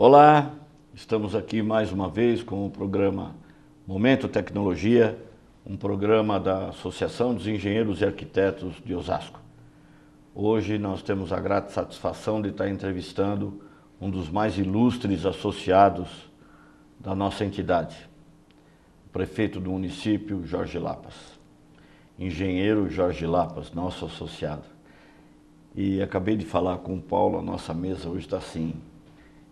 Olá, estamos aqui mais uma vez com o programa Momento Tecnologia, um programa da Associação dos Engenheiros e Arquitetos de Osasco. Hoje nós temos a grata satisfação de estar entrevistando um dos mais ilustres associados da nossa entidade, o prefeito do município, Jorge Lapas. Engenheiro Jorge Lapas, nosso associado. E acabei de falar com o Paulo, a nossa mesa hoje está assim,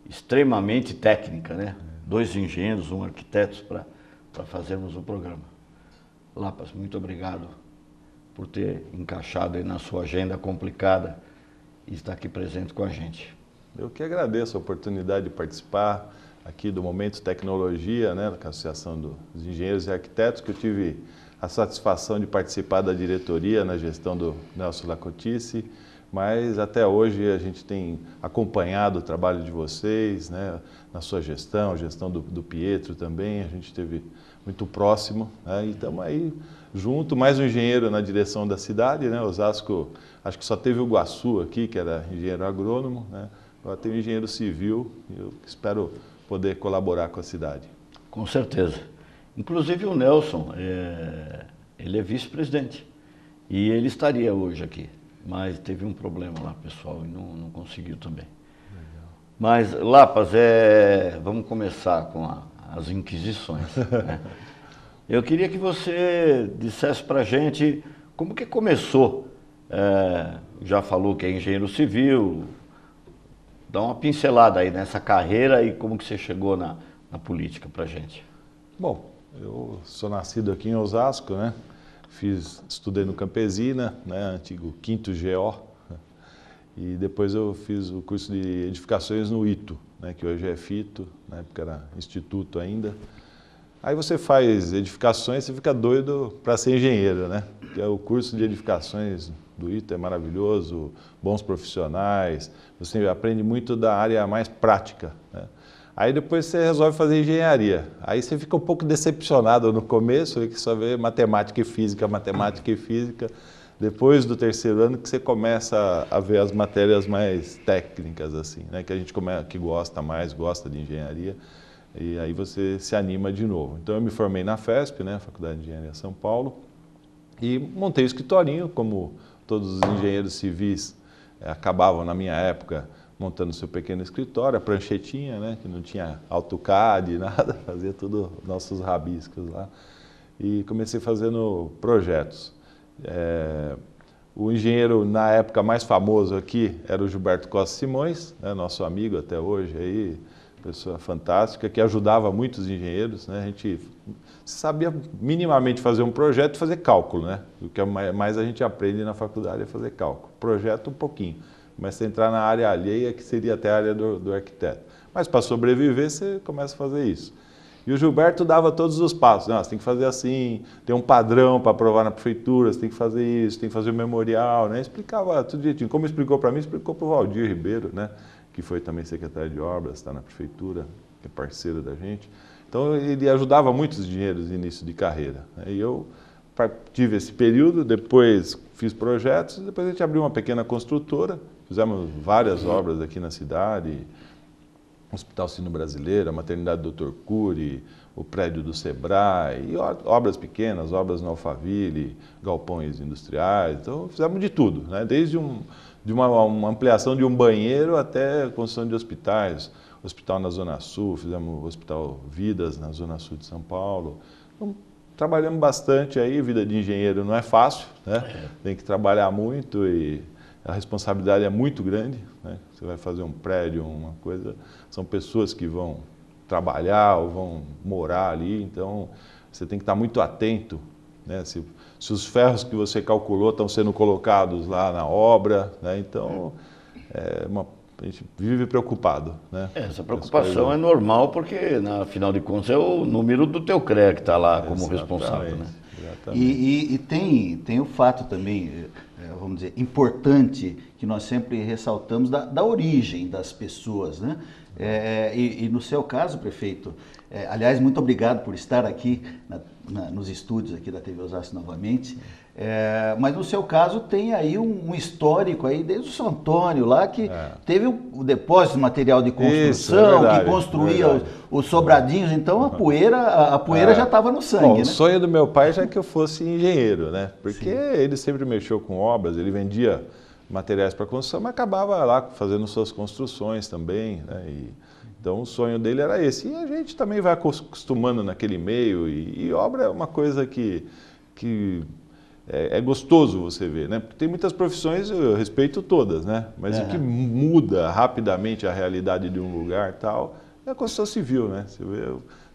extremamente técnica, né? Dois engenheiros, um arquiteto para fazermos o programa. Lapas, muito obrigado por ter encaixado aí na sua agenda complicada e estar aqui presente com a gente. Eu que agradeço a oportunidade de participar aqui do Momento Tecnologia, né, da Associação dos Engenheiros e Arquitetos, que eu tive a satisfação de participar da diretoria na gestão do Nelson Lacotice mas até hoje a gente tem acompanhado o trabalho de vocês, né, na sua gestão, gestão do, do Pietro também, a gente esteve muito próximo, né, e estamos aí junto, mais um engenheiro na direção da cidade, né, Osasco, acho que só teve o Guaçu aqui, que era engenheiro agrônomo, né, agora tem o engenheiro civil, e eu espero poder colaborar com a cidade. Com certeza. Inclusive o Nelson, é, ele é vice-presidente, e ele estaria hoje aqui mas teve um problema lá, pessoal, e não, não conseguiu também. Legal. Mas, Lapas, é, vamos começar com a, as inquisições. Né? Eu queria que você dissesse para gente como que começou. É, já falou que é engenheiro civil, dá uma pincelada aí nessa carreira e como que você chegou na, na política para gente. Bom, eu sou nascido aqui em Osasco, né? Fiz, estudei no Campesina, né, antigo 5 GO, e depois eu fiz o curso de edificações no ITO, né, que hoje é FITO, na né, época era instituto ainda. Aí você faz edificações, você fica doido para ser engenheiro, né? Porque o curso de edificações do ITO é maravilhoso, bons profissionais, você aprende muito da área mais prática, né? Aí depois você resolve fazer engenharia. Aí você fica um pouco decepcionado no começo, que só vê matemática e física, matemática e física. Depois do terceiro ano que você começa a ver as matérias mais técnicas assim, né, que a gente come... que gosta mais, gosta de engenharia. E aí você se anima de novo. Então eu me formei na FESP, né, Faculdade de Engenharia São Paulo, e montei o escritorinho, como todos os engenheiros civis eh, acabavam na minha época montando seu pequeno escritório, a pranchetinha, né, que não tinha AutoCAD, nada, fazia tudo nossos rabiscos lá. E comecei fazendo projetos. É, o engenheiro, na época, mais famoso aqui era o Gilberto Costa Simões, né, nosso amigo até hoje aí, pessoa fantástica, que ajudava muitos engenheiros. Né? A gente sabia minimamente fazer um projeto e fazer cálculo, né? O que é mais a gente aprende na faculdade é fazer cálculo. Projeto um pouquinho começa a entrar na área alheia, que seria até a área do, do arquiteto. Mas para sobreviver, você começa a fazer isso. E o Gilberto dava todos os passos. Não, né? ah, você tem que fazer assim, tem um padrão para aprovar na prefeitura, você tem que fazer isso, tem que fazer o memorial, né? Explicava tudo direitinho. Como explicou para mim, explicou para o Valdir Ribeiro, né? Que foi também secretário de obras, está na prefeitura, que é parceiro da gente. Então, ele ajudava muitos dinheiros no início de carreira. Né? E eu tive esse período, depois fiz projetos, depois a gente abriu uma pequena construtora, Fizemos várias obras aqui na cidade, Hospital Sino Brasileiro, a Maternidade Dr. Cury, o prédio do Sebrae, e obras pequenas, obras no Alphaville, galpões industriais. Então, fizemos de tudo, né? desde um, de uma, uma, ampliação de um banheiro até construção de hospitais. Hospital na Zona Sul, fizemos o Hospital Vidas na Zona Sul de São Paulo. Então, trabalhamos bastante aí, vida de engenheiro não é fácil, né? É. Tem que trabalhar muito e a responsabilidade é muito grande. Né? Você vai fazer um prédio, uma coisa, são pessoas que vão trabalhar ou vão morar ali, então você tem que estar muito atento. Né? Se, se os ferros que você calculou estão sendo colocados lá na obra, né? então é uma a gente vive preocupado. Né? É, essa preocupação é normal, porque, na, afinal de contas, é o número do teu CREA que está lá como Exatamente. responsável. Né? E, e, e, tem, tem o fato também, eh, vamos dizer, importante que nós sempre ressaltamos da, da origem das pessoas, né? É, e, e, no seu caso, prefeito, é, aliás, muito obrigado por estar aqui na, na, nos estúdios aqui da TV Osasco novamente. É, mas no seu caso tem aí um, um, histórico aí desde o São Antônio lá que é. teve o, depósito de material de construção Isso, é verdade, que construía os, os, sobradinhos, então a poeira a, poeira é. já estava no sangue. Bom, né? O sonho do meu pai é já é que eu fosse engenheiro, né? Porque Sim. ele sempre mexeu com obras, ele vendia materiais para construção, mas acabava lá fazendo suas construções também, né? E, então o sonho dele era esse. E a gente também vai acostumando naquele meio e, e obra é uma coisa que que é, é, gostoso você ver, né? Porque tem muitas profissões, eu respeito todas, né? Mas é. o que muda rapidamente a realidade de um lugar tal é a construção civil, né? Você vê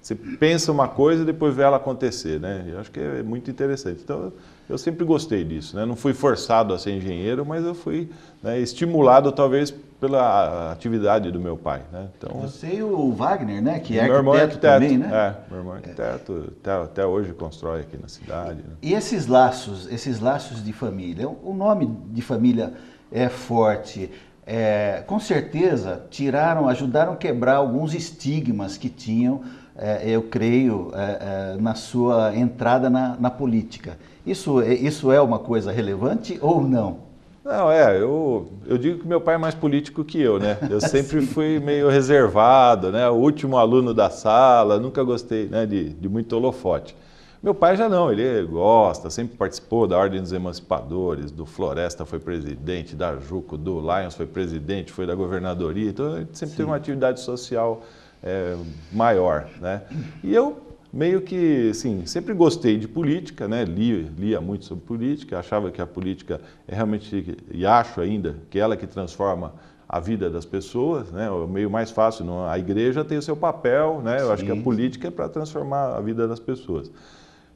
você pensa uma coisa e depois vê ela acontecer, né? Eu acho que é muito interessante. Então, eu sempre gostei disso, né? Não fui forçado a ser engenheiro, mas eu fui né, estimulado, talvez, pela atividade do meu pai, né? Então, Você e o Wagner, né? Que é meu irmão é arquiteto, é arquiteto também, né? É, meu irmão é arquiteto, até, até hoje constrói aqui na cidade. Né? E esses laços, esses laços de família, o nome de família é forte, é, com certeza tiraram, ajudaram a quebrar alguns estigmas que tinham é, eu creio, é, é, na sua entrada na, na política. Isso, isso é uma coisa relevante ou não? Não, é, eu, eu digo que meu pai é mais político que eu, né? Eu sempre fui meio reservado, né? O último aluno da sala, nunca gostei né, de, de muito holofote. Meu pai já não, ele gosta, sempre participou da Ordem dos Emancipadores, do Floresta foi presidente, da Juco, do Lions foi presidente, foi da governadoria, então ele sempre Sim. teve uma atividade social é, maior. Né? E eu meio que, sim, sempre gostei de política, né? lia muito sobre política, achava que a política é realmente, e acho ainda, que ela é que transforma a vida das pessoas, né? O meio mais fácil, não, a igreja tem o seu papel, né? Eu acho que a política é para transformar a vida das pessoas.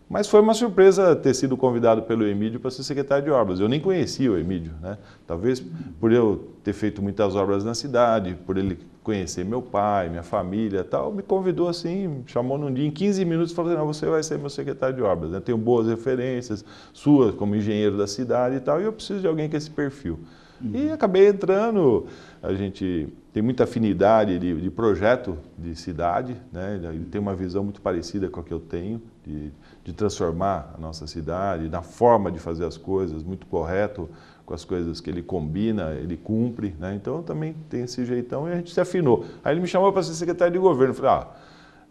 Mas foi uma surpresa ter sido convidado pelo Emílio para ser secretário de obras. Eu nem conhecia o Emílio, né? Talvez por eu ter feito muitas obras na cidade, por ele conhecer meu pai, minha família, tal, me convidou assim, chamou num dia em 15 minutos e falou: assim, "Não, você vai ser meu secretário de obras. Eu né? tenho boas referências suas como engenheiro da cidade e tal, e eu preciso de alguém com esse perfil". Uhum. E acabei entrando. A gente tem muita afinidade de, de projeto de cidade, né? Ele tem uma visão muito parecida com a que eu tenho de de transformar a nossa cidade, na forma de fazer as coisas, muito correto com as coisas que ele combina, ele cumpre. Né? Então também tem esse jeitão e a gente se afinou. Aí ele me chamou para ser secretário de governo. Eu falei, ah,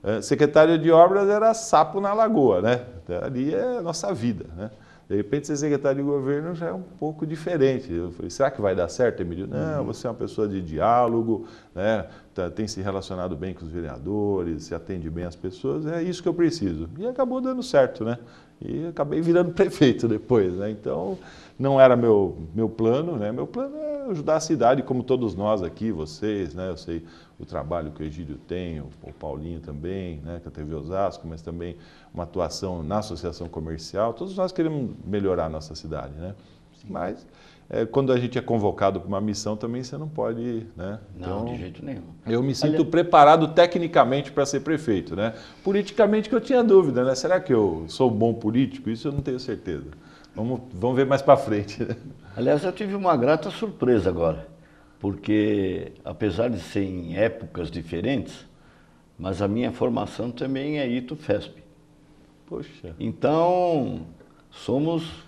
é, secretário de obras era sapo na lagoa, né? Então, ali é a nossa vida, né? De repente, ser secretário de governo já é um pouco diferente. Eu falei, será que vai dar certo, Emílio? Não, uhum. você é uma pessoa de diálogo, né? tá, tem se relacionado bem com os vereadores, se atende bem as pessoas, é isso que eu preciso. E acabou dando certo, né? E acabei virando prefeito depois, né? Então, não era meu, meu plano, né? Meu plano é ajudar a cidade, como todos nós aqui, vocês, né? Eu sei o trabalho que o Egídio tem, o, o Paulinho também, né? Que a TV Osasco, mas também uma atuação na associação comercial. Todos nós queremos melhorar a nossa cidade, né? Sim. Mas é, quando a gente é convocado para uma missão também você não pode né? Não, então, de jeito nenhum. Eu me sinto Olha... preparado tecnicamente para ser prefeito, né? Politicamente que eu tinha dúvida, né? Será que eu sou bom político? Isso eu não tenho certeza. Vamos, vamos ver mais para frente. Né? Aliás, eu tive uma grata surpresa agora, porque apesar de ser em épocas diferentes, mas a minha formação também é ITO-FESP. Poxa. Então, somos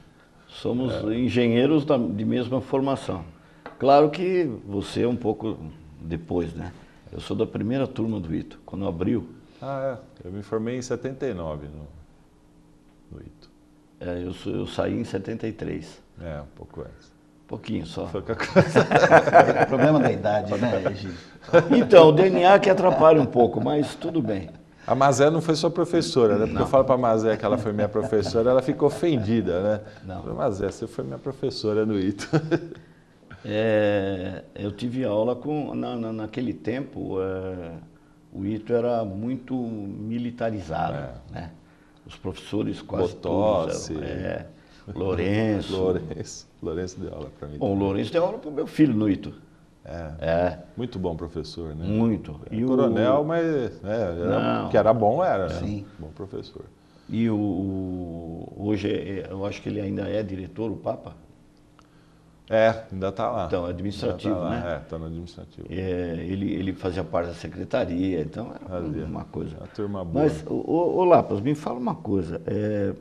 Somos é. engenheiros da, de mesma formação. Claro que você é um pouco depois, né? Eu sou da primeira turma do ITO, quando abriu. Ah, é. Eu me formei em 79 no, no ITO. É, eu, sou, eu saí em 73. É, um pouco antes. Pouquinho só. só que... o problema da idade, né, Egídio? Então, o DNA que atrapalha um pouco, mas tudo bem. A Mazé não foi sua professora, né? Porque não. eu falo para a Mazé que ela foi minha professora, ela ficou ofendida, né? Não. Mazé, você foi minha professora no ITO. É, eu tive aula com. Na, na naquele tempo, é, o ITO era muito militarizado, é. né? Os professores quase Botossi. todos. Eram, é, Lourenço. Lourenço. Lourenço deu aula para mim. Bom, o Lourenço deu aula para o meu filho no ITO. É. é. Muito bom professor, né? Muito. É e coronel, o... mas né, era, que era bom era, né? sim. Né? Bom professor. E o, o, hoje é, é, eu acho que ele ainda é diretor, o Papa? É, ainda está lá. Então, administrativo, tá lá, né? É, está no administrativo. É, ele, ele fazia parte da secretaria, então era fazia. uma coisa. A turma boa. Mas, ô, ô Lapas, me fala uma coisa. É,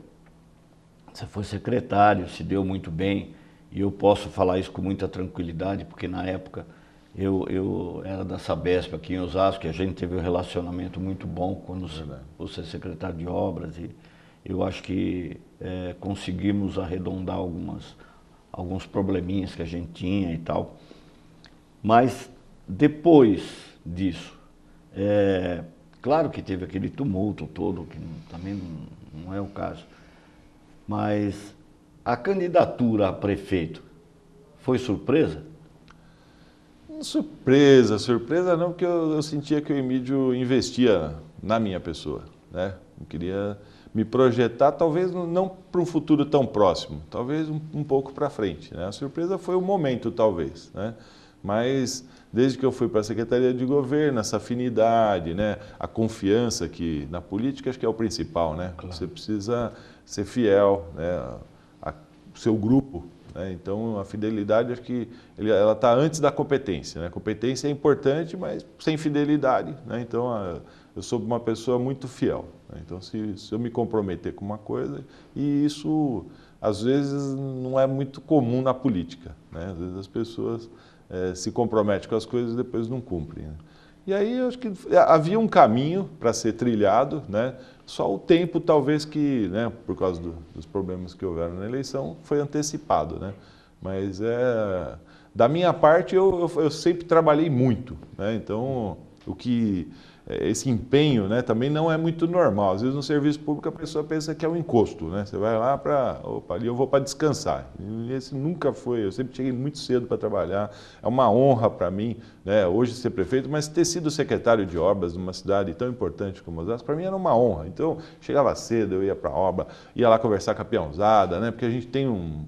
você foi secretário, se deu muito bem e eu posso falar isso com muita tranquilidade, porque na época eu, eu era da Sabesp aqui em Osasco, que a gente teve um relacionamento muito bom quando você é secretário de obras, e eu acho que é, conseguimos arredondar algumas, alguns probleminhas que a gente tinha e tal. Mas depois disso, é, claro que teve aquele tumulto todo, que também não, não é o caso, mas a candidatura a prefeito foi surpresa? Surpresa, surpresa não, porque eu, eu sentia que o Emílio investia na minha pessoa. Né? Eu queria me projetar, talvez não para um futuro tão próximo, talvez um, um pouco para frente. Né? A surpresa foi o momento, talvez. Né? Mas desde que eu fui para a Secretaria de Governo, essa afinidade, né? a confiança que na política acho que é o principal. Né? Claro. Você precisa ser fiel. Né? seu grupo. Né? Então, a fidelidade, acho que ele, ela está antes da competência. Né? Competência é importante, mas sem fidelidade. Né? Então, a, eu sou uma pessoa muito fiel. Né? Então, se, se eu me comprometer com uma coisa, e isso às vezes não é muito comum na política. Né? Às vezes as pessoas é, se comprometem com as coisas e depois não cumprem. Né? E aí eu acho que havia um caminho para ser trilhado, né? Só o tempo, talvez que, né, por causa do, dos problemas que houveram na eleição, foi antecipado, né? Mas é, da minha parte, eu, eu, eu sempre trabalhei muito, né? Então, o que eh, esse empenho né, também não é muito normal. Às vezes no serviço público a pessoa pensa que é um encosto, né? Você vai lá para, opa, ali eu vou para descansar. E esse nunca foi, eu sempre cheguei muito cedo para trabalhar. É uma honra para mim, né, hoje ser prefeito, mas ter sido secretário de obras numa cidade tão importante como Osasco, para mim era uma honra. Então, chegava cedo, eu ia para a obra, ia lá conversar com a peãozada, né? Porque a gente tem um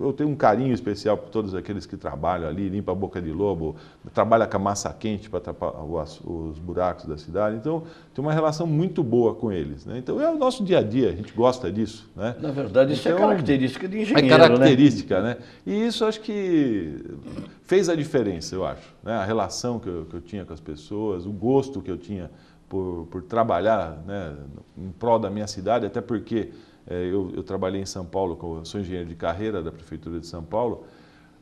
eu tenho um carinho especial por todos aqueles que trabalham ali, limpa a boca de lobo, trabalha com a massa quente para tapar os buracos da cidade. Então, tem uma relação muito boa com eles. Né? Então, é o nosso dia a dia, a gente gosta disso. Né? Na verdade, isso é então, é característica de engenheiro. É né? característica, né? né? E isso acho que fez a diferença, eu acho. Né? A relação que eu, que eu tinha com as pessoas, o gosto que eu tinha por, por trabalhar né, em prol da minha cidade, até porque é, eu, eu trabalhei em São Paulo, sou engenheiro de carreira da Prefeitura de São Paulo,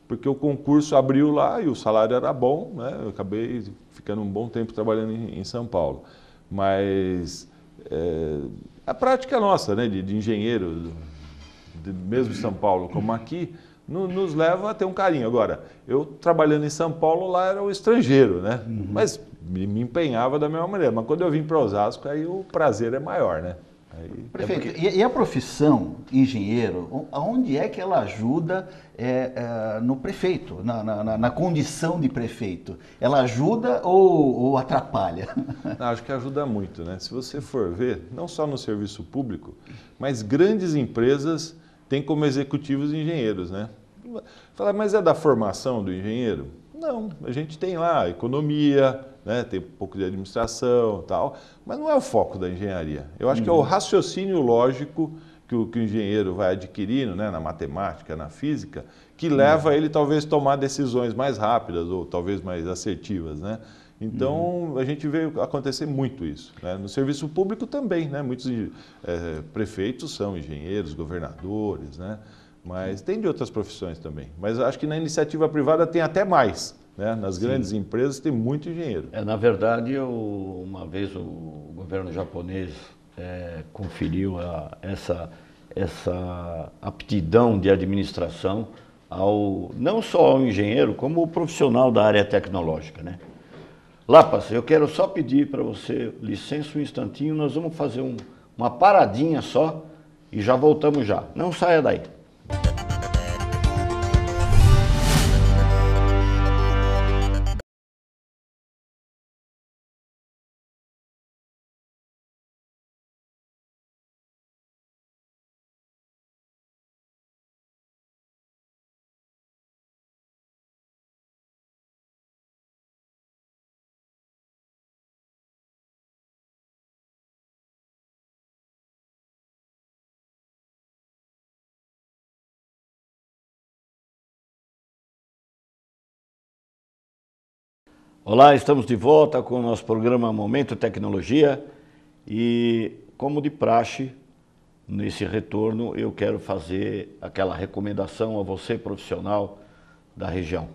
porque o concurso abriu lá e o salário era bom, né? Eu acabei ficando um bom tempo trabalhando em, em São Paulo. Mas é, a prática é nossa, né, de, de engenheiro, de, mesmo São Paulo como aqui, no, nos leva a ter um carinho. Agora, eu trabalhando em São Paulo, lá era o estrangeiro, né? Uhum. Mas me, me empenhava da mesma maneira. Mas quando eu vim para Osasco, aí o prazer é maior, né? É prefeito, é porque... e, a profissão engenheiro, aonde é que ela ajuda é, é, no prefeito, na, na, na, condição de prefeito? Ela ajuda ou, ou atrapalha? Não, acho que ajuda muito, né? Se você for ver, não só no serviço público, mas grandes empresas têm como executivos engenheiros, né? Fala, mas é da formação do engenheiro? Não, a gente tem lá economia, né? tem um pouco de administração tal, mas não é o foco da engenharia. Eu acho uhum. que é o uhum. raciocínio lógico que o, que o engenheiro vai adquirindo né? na matemática, na física, que uhum. leva uhum. ele talvez a tomar decisões mais rápidas ou talvez mais assertivas. Né? Então, uhum. a gente vê acontecer muito isso. Né? No serviço público também, né? muitos é, prefeitos são engenheiros, governadores, né? mas uhum. tem de outras profissões também. Mas acho que na iniciativa privada tem até mais. Né? Nas grandes empresas tem muito engenheiro. É, na verdade, eu, uma vez o governo japonês é, conferiu a, essa, essa aptidão de administração ao não só ao engenheiro, como ao profissional da área tecnológica. Né? Lapas, eu quero só pedir para você licença um instantinho, nós vamos fazer um, uma paradinha só e já voltamos já. Não saia daí. Olá, estamos de volta com o nosso programa Momento Tecnologia e, como de praxe, nesse retorno eu quero fazer aquela recomendação a você, profissional da região.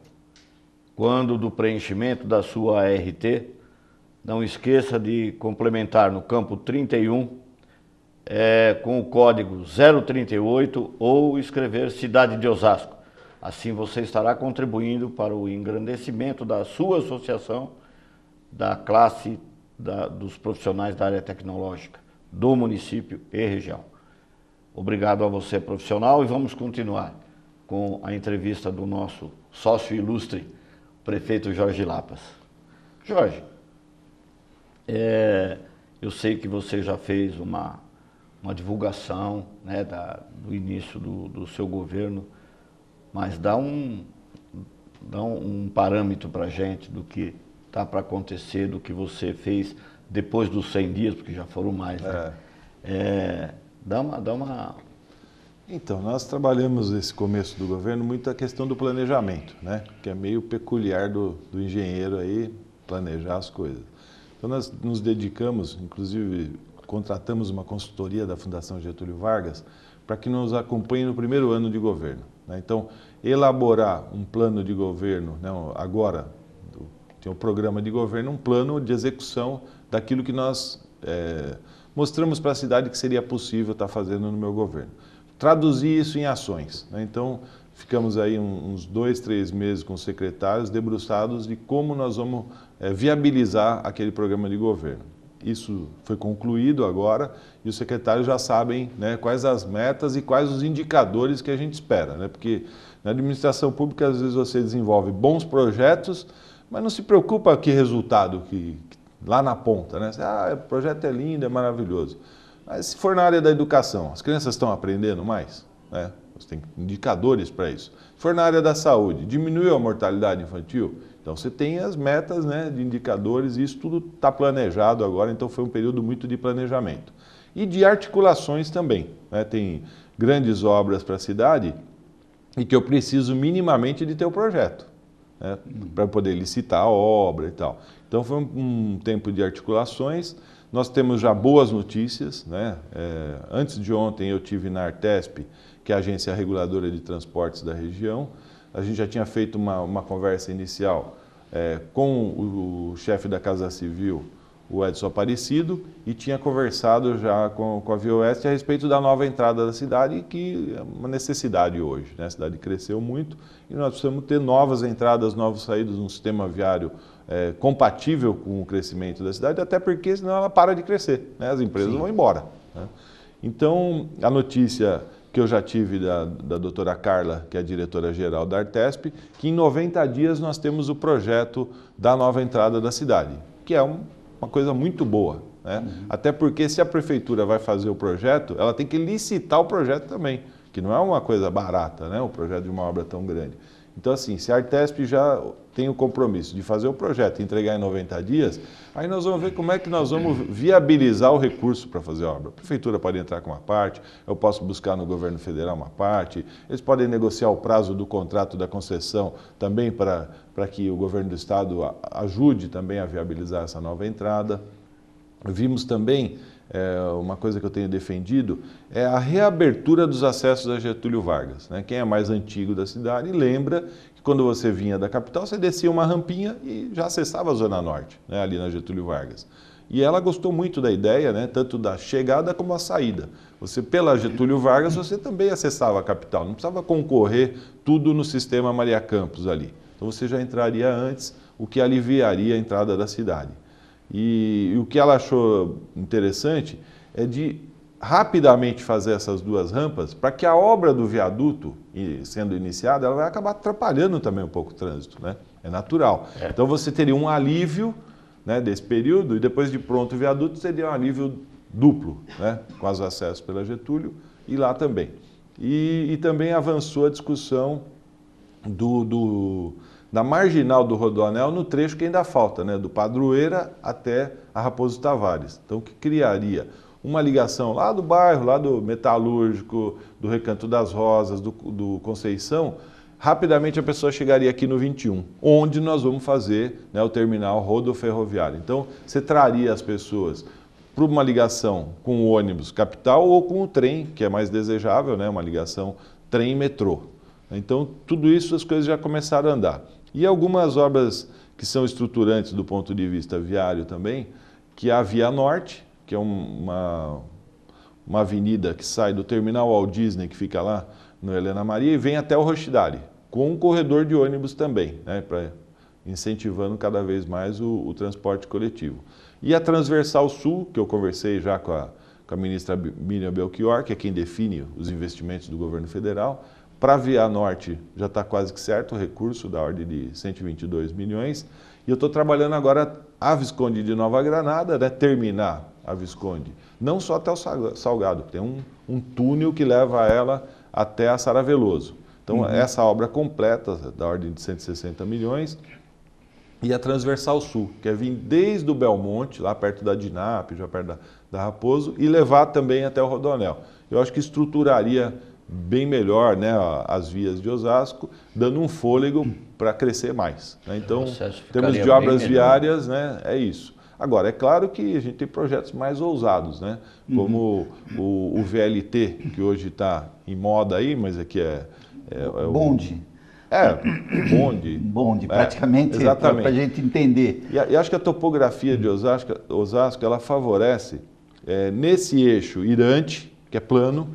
Quando do preenchimento da sua ART, não esqueça de complementar no campo 31 é, eh, com o código 038 ou escrever Cidade de Osasco Assim você estará contribuindo para o engrandecimento da sua associação, da classe da, dos profissionais da área tecnológica, do município e região. Obrigado a você, profissional, e vamos continuar com a entrevista do nosso sócio ilustre, prefeito Jorge Lapas. Jorge, é, eu sei que você já fez uma, uma divulgação né, da, do início do, do seu governo mas dá um, dá um, parâmetro para a gente do que está para acontecer, do que você fez depois dos 100 dias, porque já foram mais, né? É. É, dá uma, dá uma... Então, nós trabalhamos nesse começo do governo muito a questão do planejamento, né? que é meio peculiar do, do engenheiro aí planejar as coisas. Então, nós nos dedicamos, inclusive contratamos uma consultoria da Fundação Getúlio Vargas para que nos acompanhe no primeiro ano de governo. Né? Então, elaborar um plano de governo, né, agora, tem um programa de governo, um plano de execução daquilo que nós é, mostramos para a cidade que seria possível estar tá fazendo no meu governo. Traduzir isso em ações. Né? Então, ficamos aí uns dois, três meses com os secretários debruçados de como nós vamos é, viabilizar aquele programa de governo. Isso foi concluído agora e os secretários já sabem né, quais as metas e quais os indicadores que a gente espera. Né? Porque na administração pública, às vezes, você desenvolve bons projetos, mas não se preocupa que resultado que, que lá na ponta. Né? Você, ah, o projeto é lindo, é maravilhoso. Mas se for na área da educação, as crianças estão aprendendo mais? Né? Você tem indicadores para isso. Se for na área da saúde, diminuiu a mortalidade infantil? Então você tem as metas né, de indicadores, e isso tudo está planejado agora, então foi um período muito de planejamento. E de articulações também. Né? Tem grandes obras para a cidade e que eu preciso minimamente de ter o projeto. Né, para poder licitar a obra e tal. Então foi um, um, tempo de articulações. Nós temos já boas notícias. Né? É, antes de ontem eu tive na Artesp, que é a agência reguladora de transportes da região, a gente já tinha feito uma, uma conversa inicial é, com o, o chefe da Casa Civil, o Edson Aparecido, e tinha conversado já com, com a Via Oeste a respeito da nova entrada da cidade, que é uma necessidade hoje. Né? A cidade cresceu muito e nós precisamos ter novas entradas, novos saídos, um sistema viário é, compatível com o crescimento da cidade, até porque senão ela para de crescer, né? as empresas Sim. vão embora. Né? Então, a notícia que eu já tive da, da doutora Carla, que é a diretora-geral da Artesp, que em 90 dias nós temos o projeto da nova entrada da cidade, que é um, uma coisa muito boa. Né? Uhum. Até porque se a prefeitura vai fazer o projeto, ela tem que licitar o projeto também, que não é uma coisa barata, né? o projeto de uma obra tão grande. Então, assim, se a Artesp já tem o compromisso de fazer o projeto e entregar em 90 dias, aí nós vamos ver como é que nós vamos viabilizar o recurso para fazer a obra. A prefeitura pode entrar com uma parte, eu posso buscar no governo federal uma parte, eles podem negociar o prazo do contrato da concessão também para, para que o governo do estado ajude também a viabilizar essa nova entrada. Vimos também é, uma coisa que eu tenho defendido é a reabertura dos acessos a Getúlio Vargas. Né? Quem é mais antigo da cidade lembra que quando você vinha da capital, você descia uma rampinha e já acessava a Zona Norte, né? ali na Getúlio Vargas. E ela gostou muito da ideia, né? tanto da chegada como da saída. Você, pela Getúlio Vargas, você também acessava a capital, não precisava concorrer tudo no sistema Maria Campos ali. Então você já entraria antes, o que aliviaria a entrada da cidade. E, e o que ela achou interessante é de rapidamente fazer essas duas rampas para que a obra do viaduto, sendo iniciada, ela vai acabar atrapalhando também um pouco o trânsito, né? É natural. É. Então você teria um alívio né, desse período e depois de pronto o viaduto seria um alívio duplo, né? Com os acessos pela Getúlio e lá também. E, e também avançou a discussão do, do da marginal do Rodoanel no trecho que ainda falta, né, do Padroeira até a Raposo Tavares. Então, que criaria uma ligação lá do bairro, lá do Metalúrgico, do Recanto das Rosas, do, do Conceição, rapidamente a pessoa chegaria aqui no 21, onde nós vamos fazer né, o terminal rodoferroviário. Então, você traria as pessoas para uma ligação com o ônibus capital ou com o trem, que é mais desejável, né, uma ligação trem-metrô. Então, tudo isso as coisas já começaram a andar. E algumas obras que são estruturantes do ponto de vista viário também, que é a Via Norte, que é uma, uma avenida que sai do terminal Walt Disney, que fica lá no Helena Maria, e vem até o Rochidari, com um corredor de ônibus também, né, pra, incentivando cada vez mais o, o transporte coletivo. E a Transversal Sul, que eu conversei já com a, com a ministra Miriam Belchior, que é quem define os investimentos do governo federal, para Via Norte já está quase que certo o recurso da ordem de 122 milhões. E eu estou trabalhando agora a Visconde de Nova Granada, né, terminar a Visconde. Não só até o Salgado, tem um, um túnel que leva ela até a Sara Veloso. Então, uhum. essa obra completa, da ordem de 160 milhões, e a Transversal Sul, que é vir desde o Belmonte, lá perto da Dinap, já perto da, da Raposo, e levar também até o Rodonel. Eu acho que estruturaria bem melhor né, as vias de Osasco, dando um fôlego para crescer mais. Né? Então, em termos de obras viárias, né, é isso. Agora, é claro que a gente tem projetos mais ousados, né? Uhum. como uhum. o, o, VLT, que hoje está em moda aí, mas aqui é, é... é, é bonde. O, é, bonde. Bonde, é, praticamente, é, para a gente entender. E, e, acho que a topografia de Osasco, Osasco ela favorece, é, nesse eixo irante, que é plano,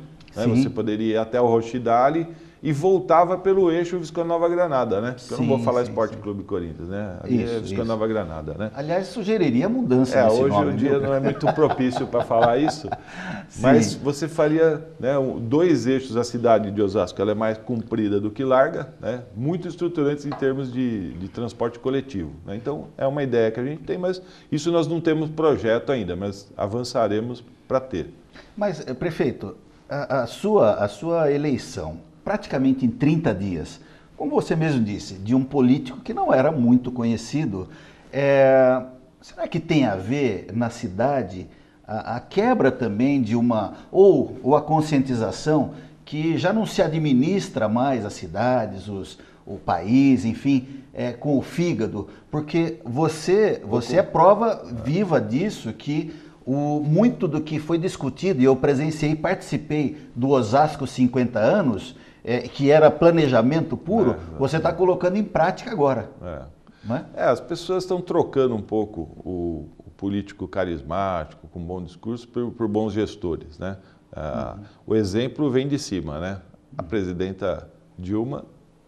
né? Você poderia ir até o Rochidale e voltava pelo eixo Visconde Nova Granada, né? Porque sim, eu não vou falar sim, Esporte sim. Clube Corinthians, né? Ali é isso, é Visconde Nova Granada, né? Aliás, sugeriria mudança. É, hoje nome, o dia viu? não é muito propício para falar isso, mas você faria né, dois eixos a cidade de Osasco. Ela é mais comprida do que larga, né? Muito estruturantes em termos de, de transporte coletivo. Né? Então, é uma ideia que a gente tem, mas isso nós não temos projeto ainda, mas avançaremos para ter. Mas, eh, prefeito, a, a, sua, a sua eleição, praticamente em 30 dias, como você mesmo disse, de um político que não era muito conhecido, é, será que tem a ver na cidade a, a quebra também de uma. ou, ou a conscientização que já não se administra mais as cidades, os, o país, enfim, é, com o fígado, porque você você é prova viva disso que o, muito do que foi discutido, e eu presenciei participei do Osasco 50 anos, é, que era planejamento puro, é, você está colocando em prática agora. É. Né? é. as pessoas estão trocando um pouco o, o, político carismático, com bom discurso, por, por bons gestores. Né? Ah, uhum. O exemplo vem de cima. Né? A uhum. presidenta Dilma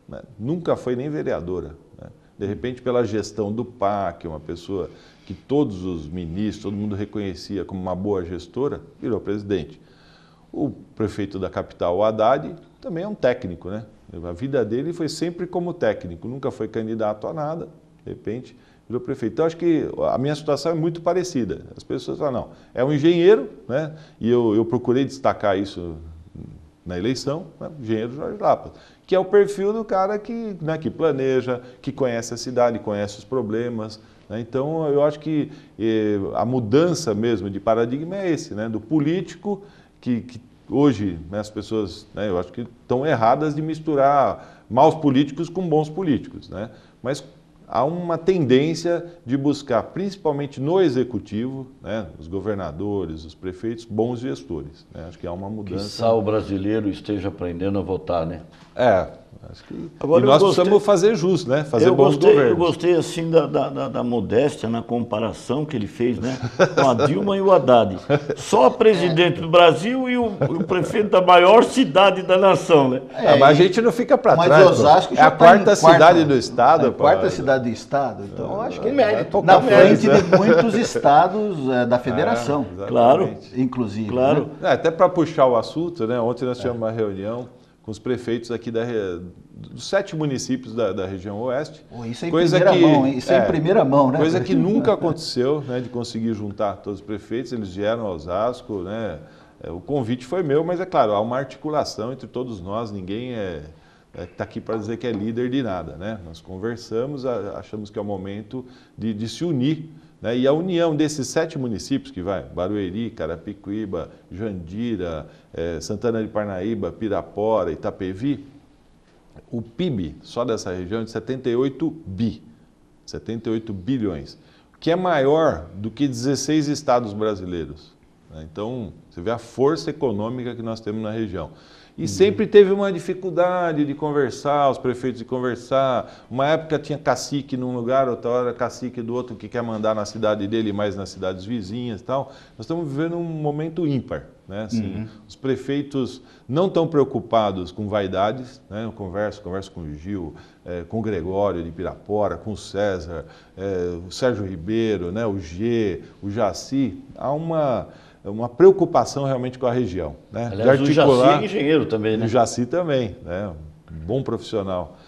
né, nunca foi nem vereadora. Né? De repente, pela gestão do PAC, uma pessoa que todos os ministros, todo mundo reconhecia como uma boa gestora, virou presidente. O prefeito da capital, o Haddad, também é um técnico, né? A vida dele foi sempre como técnico, nunca foi candidato a nada, de repente virou prefeito. Então, acho que a minha situação é muito parecida. As pessoas falam, não, é um engenheiro, né? E eu, eu procurei destacar isso na eleição, né? engenheiro Jorge Lapa, que é o perfil do cara que, né, que planeja, que conhece a cidade, conhece os problemas, né? Então, eu acho que eh, a mudança mesmo de paradigma é esse, né? do político que, que hoje né, as pessoas, né, eu acho que estão erradas de misturar maus políticos com bons políticos, né? mas há uma tendência de buscar, principalmente no executivo, né, os governadores, os prefeitos, bons gestores. Né? Acho que há uma mudança. Que sal brasileiro esteja aprendendo a votar, né? É, Acho que Agora, e nós gostei, precisamos fazer justo, né? Fazer eu bons gostei, governos. Eu gostei assim da, da, da, da, modéstia na comparação que ele fez, né? Com a Dilma e o Haddad. Só presidente do Brasil e o, o prefeito da maior cidade da nação, né? É, mas a gente não fica para trás. Mas Osasco já é a tá quarta, cidade do estado. É a quarta cidade do estado. Então, é, acho que é mérito. Na frente né? de é. muitos estados é, da federação. É, claro. Inclusive. Claro. Né? É, até para puxar o assunto, né? Ontem nós tivemos uma reunião com os prefeitos aqui da, dos sete municípios da, da região oeste. Oh, isso é em coisa primeira que, mão, isso é, é, em primeira mão, né? Coisa que nunca aconteceu, né, de conseguir juntar todos os prefeitos, eles vieram a Osasco, né? É, o convite foi meu, mas é claro, há uma articulação entre todos nós, ninguém é está é, tá aqui para dizer que é líder de nada, né? Nós conversamos, achamos que é o momento de, de se unir né? E a união desses sete municípios, que vai Barueri, Carapicuíba, Jandira, eh, Santana de Parnaíba, Pirapora, Itapevi, o PIB só dessa região é de 78 bi, 78 bilhões, que é maior do que 16 estados brasileiros. Né? Então, você vê a força econômica que nós temos na região. E uhum. sempre teve uma dificuldade de conversar, os prefeitos de conversar. Uma época tinha cacique num lugar, outra hora cacique do outro que quer mandar na cidade dele, mais nas cidades vizinhas e tal. Nós estamos vivendo um momento ímpar. Né? Assim, uhum. Os prefeitos não estão preocupados com vaidades. Né? Eu converso, converso com o Gil, é, com o Gregório de Pirapora, com o César, é, o Sérgio Ribeiro, né? o G, o Jaci. Há uma é uma preocupação realmente com a região. Né? Aliás, de articular, o Jaci é engenheiro também, né? O Jaci também, né? um bom profissional.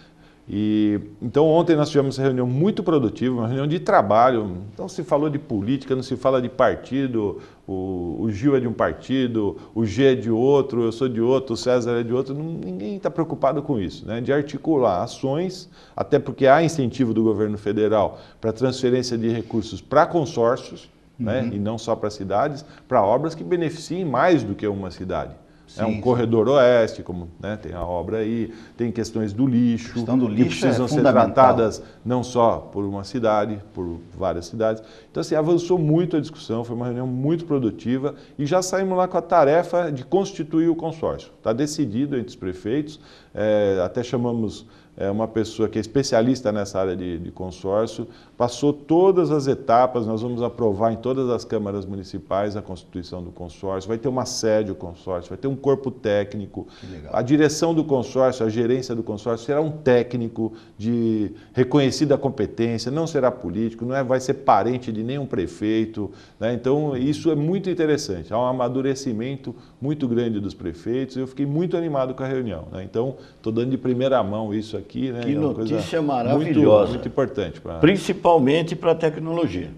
E, então ontem nós tivemos uma reunião muito produtiva, uma reunião de trabalho. Então se falou de política, não se fala de partido. O, o Gil é de um partido, o G é de outro, eu sou de outro, o César é de outro. Não, ninguém está preocupado com isso, né? De articular ações, até porque há incentivo do governo federal para transferência de recursos para consórcios né? Uhum. e não só para cidades, para obras que beneficiem mais do que uma cidade. É sim, é um sim. corredor oeste, como né, tem a obra aí, tem questões do lixo, questão do lixo que é precisam é ser tratadas não só por uma cidade, por várias cidades. Então, assim, avançou muito a discussão, foi uma reunião muito produtiva e já saímos lá com a tarefa de constituir o consórcio. Está decidido entre os prefeitos, é, até chamamos é uma pessoa que é especialista nessa área de, de, consórcio, passou todas as etapas, nós vamos aprovar em todas as câmaras municipais a constituição do consórcio, vai ter uma sede o consórcio, vai ter um corpo técnico, a direção do consórcio, a gerência do consórcio será um técnico de reconhecida competência, não será político, não é, vai ser parente de nenhum prefeito, né? então isso é muito interessante, há um amadurecimento muito grande dos prefeitos, eu fiquei muito animado com a reunião, né? então estou dando de primeira mão isso aqui aqui, né? Que é notícia maravilhosa. Muito, muito importante. Pra... Principalmente para a tecnologia.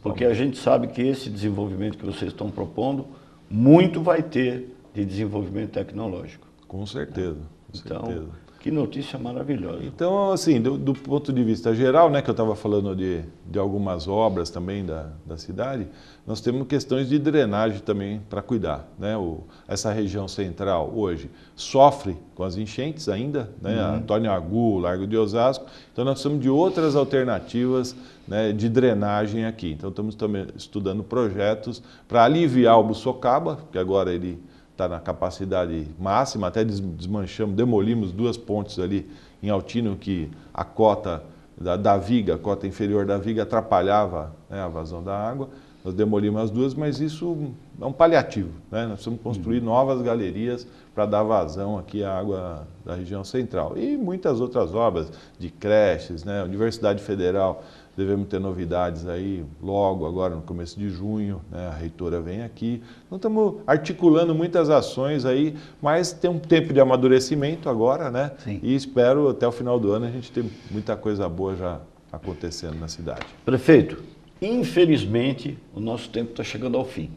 Porque a gente sabe que esse desenvolvimento que vocês estão propondo, muito vai ter de desenvolvimento tecnológico. Com certeza. Com então, certeza. Que notícia maravilhosa. Então, assim, do, do ponto de vista geral, né, que eu estava falando de, de algumas obras também da, da cidade, nós temos questões de drenagem também para cuidar. Né? O, essa região central hoje sofre com as enchentes ainda, né? Uhum. Antônio Agu, Largo de Osasco. Então, nós precisamos de outras alternativas né, de drenagem aqui. Então, estamos também estudando projetos para aliviar o Bussocaba, que agora ele está na capacidade máxima, até desmanchamos, demolimos duas pontes ali em Altino, que a cota da, da viga, a cota inferior da viga, atrapalhava né, a vazão da água. Nós demolimos as duas, mas isso é um paliativo. Né? Nós precisamos construir uhum. novas galerias para dar vazão aqui à água da região central. E muitas outras obras de creches, né? Universidade Federal Devemos ter novidades aí logo, agora no começo de junho, né? a reitora vem aqui. Então estamos articulando muitas ações aí, mas tem um tempo de amadurecimento agora, né? Sim. E espero até o final do ano a gente ter muita coisa boa já acontecendo na cidade. Prefeito, infelizmente o nosso tempo está chegando ao fim.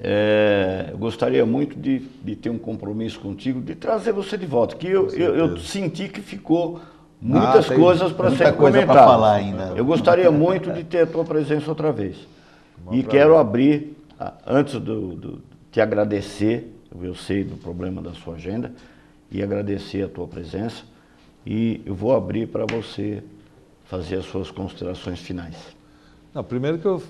É, eu gostaria muito de, de, ter um compromisso contigo, de trazer você de volta, que eu, eu, eu senti que ficou muitas ah, coisas para ser comentadas. falar ainda. Eu gostaria muito de ter a tua presença outra vez. Bom e quero abrir, ah, antes do, te agradecer, eu sei do problema da sua agenda, e agradecer a tua presença. E eu vou abrir para você fazer as suas considerações finais. Não, primeiro que eu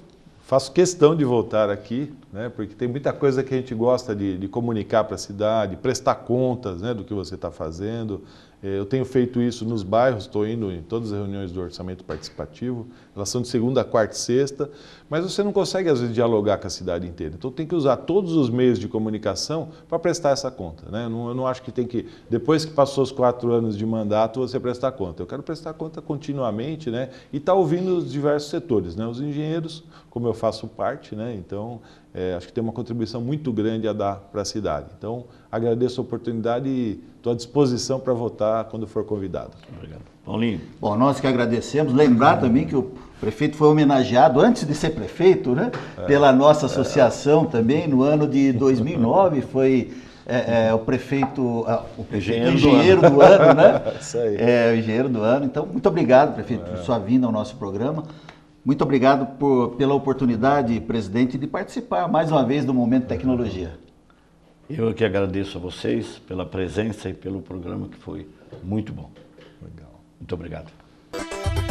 faço questão de voltar aqui, né, porque tem muita coisa que a gente gosta de, de comunicar para a cidade, prestar contas né, do que você está fazendo. Eh, eu tenho feito isso nos bairros, estou indo em todas as reuniões do orçamento participativo, elas são de segunda, quarta e sexta. Mas você não consegue, às vezes, dialogar com a cidade inteira. Então tem que usar todos os meios de comunicação para prestar essa conta. Né? Eu, não, eu não acho que tem que, depois que passou os quatro anos de mandato, você prestar conta. Eu quero prestar conta continuamente né? e estar tá ouvindo os diversos setores. Né? Os engenheiros, como eu faço parte, né? então é, acho que tem uma contribuição muito grande a dar para a cidade. Então agradeço a oportunidade e estou à disposição para votar quando for convidado. Obrigado. Paulinho. Bom, nós que agradecemos. Lembrar também que o prefeito foi homenageado antes de ser prefeito, né? É. Pela nossa é. associação também, no ano de 2009, foi é, é, o prefeito, ah, o prefeito, engenheiro, engenheiro do, ano. do ano, né? Isso aí. É, o engenheiro do ano. Então, muito obrigado, prefeito, é. por sua vinda ao nosso programa. Muito obrigado por, pela oportunidade, presidente, de participar mais uma vez do Momento Tecnologia. Eu que agradeço a vocês pela presença e pelo programa que foi muito bom. Muito obrigado.